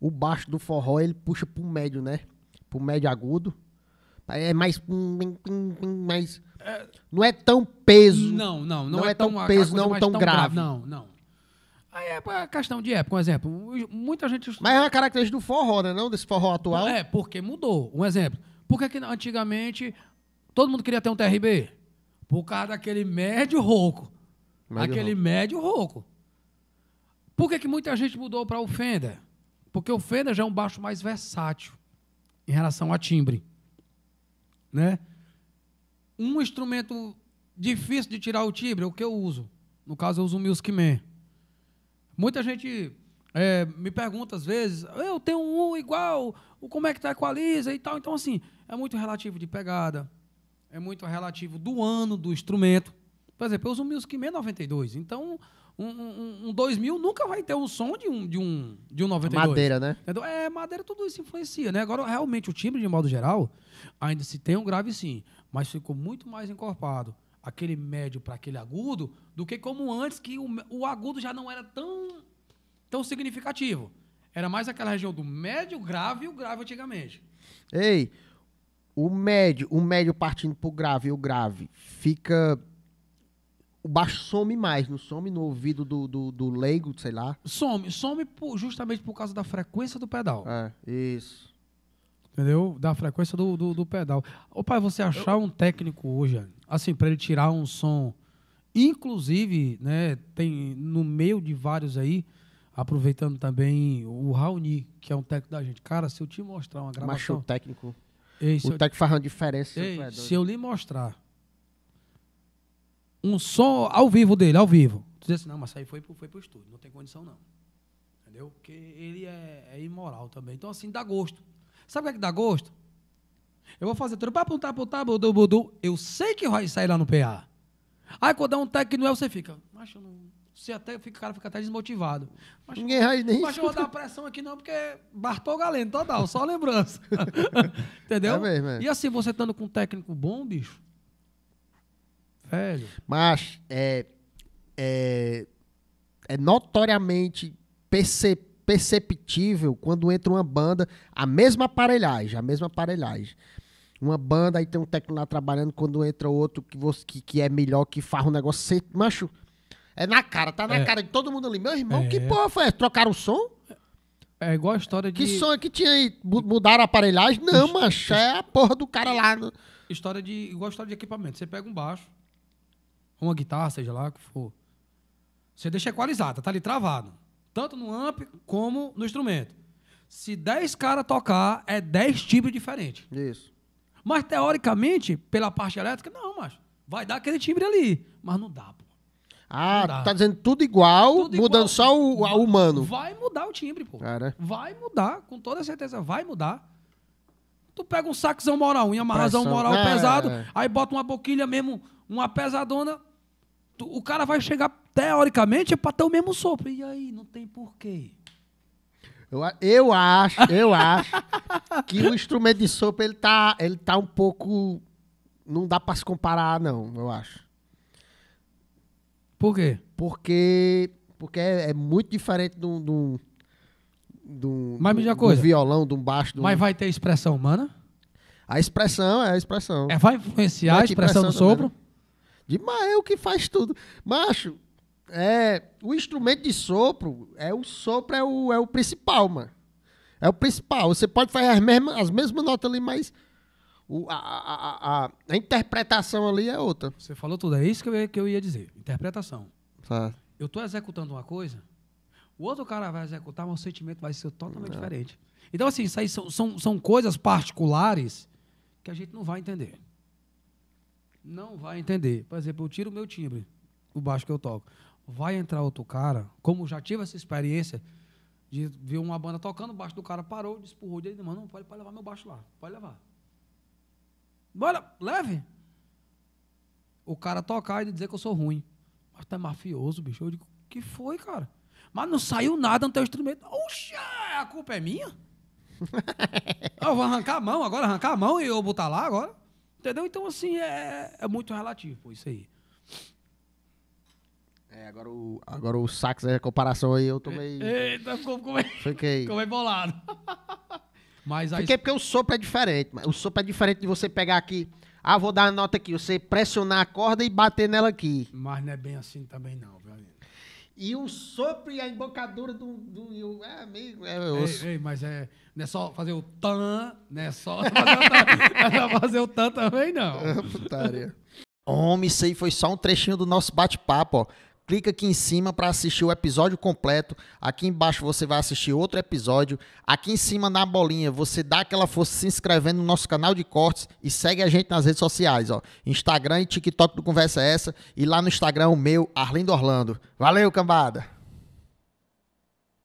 o baixo do forró ele puxa pro médio, né? Pro médio agudo. É mais. mais é, não é tão peso. Não, não, não, não é, é, tão, peso, não tão, tão grave. grave. Não, não. Aí é questão de época, um exemplo. Muita gente. Mas é uma característica do forró, né? Não desse forró atual. É, porque mudou. Um exemplo. Por que, que antigamente todo mundo queria ter um TRB? Por causa daquele médio rouco. Médio aquele rouco. médio rouco. Por que, que muita gente mudou para o Fender? Porque o Fender já é um baixo mais versátil em relação a timbre. Né? Um instrumento difícil de tirar o timbre é o que eu uso. No caso, eu uso o Music Man. Muita gente é, me pergunta às vezes, eu tenho um igual, como é que tá equaliza e tal. Então, assim, é muito relativo de pegada, é muito relativo do ano do instrumento. Por exemplo, eu uso o Music Man 92, então um, um, 2000 nunca vai ter o som de um, de um, de um 92. Madeira, né? É, madeira tudo isso influencia, né? Agora, realmente, o timbre, de modo geral, ainda se tem um grave sim, mas ficou muito mais encorpado aquele médio para aquele agudo do que como antes, que o, o agudo já não era tão, tão significativo. Era mais aquela região do médio grave e o grave antigamente. Ei, o médio, o médio partindo pro grave e o grave fica o baixo some mais, não some no ouvido do, do, do leigo, sei lá. Some, some por, justamente por causa da frequência do pedal. É, isso. Entendeu? Da frequência do, do, do pedal. Ô pai, você achar Eu... um técnico hoje, assim, para ele tirar um som, inclusive, né, tem no meio de vários aí, aproveitando também o Raoni, que é um técnico da gente. Cara, se eu te mostrar uma gravação... Mas o técnico... Ei, o técnico faz uma diferença. Ei, é se eu lhe mostrar um som ao vivo dele, ao vivo. Tu diz assim, não, mas aí foi, foi pro estúdio, não tem condição não. Entendeu? Porque ele é, é imoral também. Então, assim, dá gosto. Sabe o que é que dá gosto? Eu vou fazer tudo, papo, apontar apontar budu, budu. Eu sei que vai sair lá no PA. Aí quando dá é um técnico não você fica, mas eu não. Você até fica, o cara fica até desmotivado. Mas, Ninguém vai nem. Mas eu vou dar pressão aqui, não, porque Bartol Galeno, total, só lembrança. Entendeu? É mesmo, é. E assim, você estando com um técnico bom, bicho, Velho. Mas é, é, é notoriamente perce, perceptível quando entra uma banda, a mesma aparelhagem, a mesma aparelhagem. Uma banda, aí tem um técnico lá trabalhando, quando entra outro que, você, que, que é melhor, que faz um negócio. Você, macho, é na cara, tá na é. cara de todo mundo ali. Meu irmão, é. que porra foi? Trocaram o som? É, é igual a história de. Que som é que tinha aí? Mudaram a aparelhagem? Não, macho, é a porra do cara lá. No... História de. Igual a história de equipamento. Você pega um baixo, uma guitarra, seja lá o que for. Você deixa equalizada, tá ali travado. Tanto no amp como no instrumento. Se 10 caras tocar, é 10 timbres diferentes. Isso. Mas teoricamente, pela parte elétrica, não, macho. Vai dar aquele timbre ali. Mas não dá, pô. Ah, dá. tá dizendo tudo igual, tudo mudando igual. só o, o humano. Vai mudar o timbre, pô. Cara. Ah, né? Vai mudar, com toda certeza, vai mudar. Tu pega um saxão moral, um amarrazão moral é, pesado, é. aí bota uma boquilha mesmo, uma pesadona, o cara vai chegar, teoricamente, é para ter o mesmo sopro. E aí, não tem porquê. Eu, eu acho, eu acho que o instrumento de sopro, ele tá, ele tá um pouco... Não dá para se comparar, não, eu acho. Por quê? Porque, porque é, é muito diferente do... do do, Mas me diga do, coisa. do violão, do baixo. Do... Mas vai ter expressão humana? A expressão é a expressão. É, vai influenciar é a expressão, expressão do sopro? de mas é o que faz tudo. Macho, é, o instrumento de sopro, é o sopro é o, é o principal, mano. É o principal. Você pode fazer as mesmas, as mesmas notas ali, mas o, a, a, a, a, interpretação ali é outra. Você falou tudo, é isso que eu, que eu ia dizer. Interpretação. Tá. Eu estou executando uma coisa, o outro cara vai executar, mas o sentimento vai ser totalmente é. diferente. Então, assim, isso aí são, são, são coisas particulares que a gente não vai entender não vai entender. Por exemplo, eu tiro o meu timbre, o baixo que eu toco. Vai entrar outro cara, como já tive essa experiência de ver uma banda tocando, o baixo do cara parou, despurrou dele, mano, não, pode, pode levar meu baixo lá, pode levar. Bora, leve. O cara tocar e dizer que eu sou ruim. Mas tá mafioso, bicho. Eu digo, que foi, cara? Mas não saiu nada no teu instrumento. Oxa, a culpa é minha? eu vou arrancar a mão agora, arrancar a mão e eu botar lá agora? Entendeu? Então, assim, é, é muito relativo, pô, isso aí. É, agora o, agora o sax, a comparação aí, eu tomei. É, eita, ficou, comei, Fiquei. Ficou bolado. Mas aí... Fiquei é porque o sopro é diferente. O sopro é diferente de você pegar aqui. Ah, vou dar a nota aqui. Você pressionar a corda e bater nela aqui. Mas não é bem assim também, não, velho e o sopro e a embocadura do. do, do é, meio É, eu... ei, ei, mas é, não é só fazer o tan, não é só é fazer o tan, também, não. É, putaria. Homem, isso aí foi só um trechinho do nosso bate-papo, ó clica aqui em cima para assistir o episódio completo. Aqui embaixo você vai assistir outro episódio. Aqui em cima na bolinha você dá aquela força se inscrevendo no nosso canal de cortes e segue a gente nas redes sociais, ó. Instagram e TikTok do Conversa Essa e lá no Instagram o meu, Arlindo Orlando. Valeu, cambada!